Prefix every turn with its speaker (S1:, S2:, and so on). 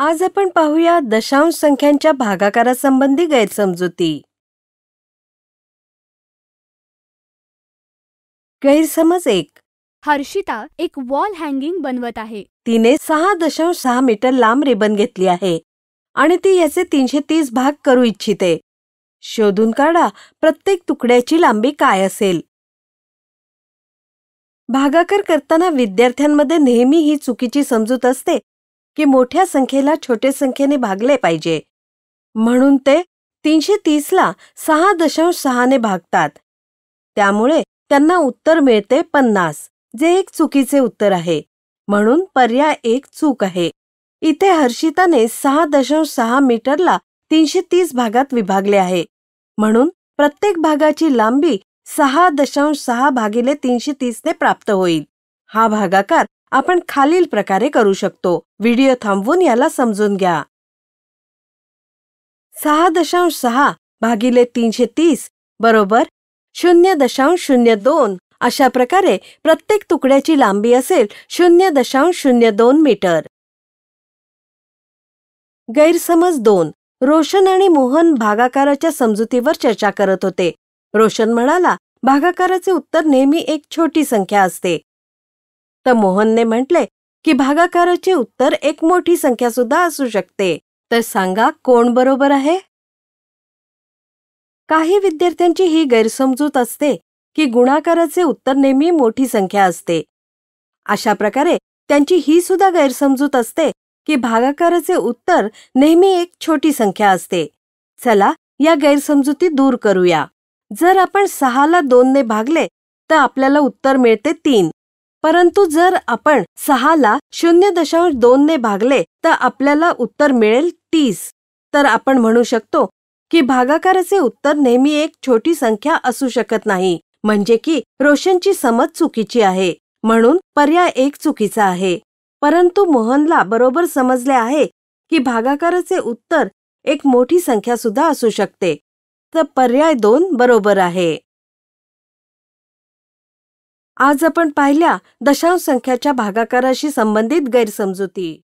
S1: आज आपण पाहूया दशांश संख्यांच्या भागाकारासंबंधी गैरसमजुती गैरसमज एक हर्षिता एक वॉल हँगिंग बनवत आहे तिने सहा दशांश सहा मीटर लांब रिबन घेतली आहे आणि ती याचे तीनशे तीस भाग करू इच्छिते शोधून काढा प्रत्येक तुकड्याची लांबी काय असेल भागाकार करताना विद्यार्थ्यांमध्ये नेहमी ही चुकीची समजूत असते की मोठ्या संख्येला छोटे संख्येने भागले पाहिजे म्हणून ते तीनशे तीसला सहा दशांश सहाने भागतात त्यामुळे त्यांना उत्तर मिळते पन्नास जे एक चुकीचे उत्तर आहे म्हणून पर्याय एक चूक आहे इथे हर्षिताने सहा दशांश सहा मीटरला तीनशे तीस भागात विभागले आहे म्हणून प्रत्येक भागाची लांबी सहा दशांश सहा भागिले तीनशे तीसने प्राप्त होईल हा भागाकार आपण खालील प्रकारे करू शकतो व्हिडिओ थांबवून याला समजून घ्या सहा दशांश सहा भागिले तीनशे तीस बरोबर शून्य दशांश शून्य दोन अशा प्रकारे प्रत्येक तुकड्याची लांबी असेल शून्य दशांश शून्य दोन मीटर गैरसमज दोन रोशन आणि मोहन भागाकाराच्या समजुतीवर चर्चा करत होते रोशन म्हणाला भागाकाराचे उत्तर नेहमी एक छोटी संख्या असते तर मोहनने म्हटले की भागाकाराचे उत्तर एक मोठी संख्या सुद्धा असू शकते तर सांगा कोण बरोबर आहे काही विद्यार्थ्यांची ही गैरसमजूत असते की गुणाकाराचे उत्तर नेहमी मोठी संख्या असते अशा प्रकारे त्यांची ही सुद्धा गैरसमजूत असते की भागाकाराचे उत्तर नेहमी एक छोटी संख्या असते चला या गैरसमजुती दूर करूया जर आपण सहाला दोनने भागले तर आपल्याला उत्तर मिळते तीन परंतु जर आपण सहाला शून्य दशांश ने भागले तर आपल्याला उत्तर मिळेल तीस तर आपण म्हणू शकतो की भागाकाराचे उत्तर नेहमी एक छोटी संख्या असू शकत नाही म्हणजे की रोशनची समज चुकीची आहे म्हणून पर्याय एक चुकीचा आहे परंतु मोहनला बरोबर समजले आहे की भागाकाराचे उत्तर एक मोठी संख्या सुद्धा असू शकते तर पर्याय दोन बरोबर आहे आज आपण पाहिल्या दशांश संख्याच्या भागाकाराशी संबंधित गैरसमजुती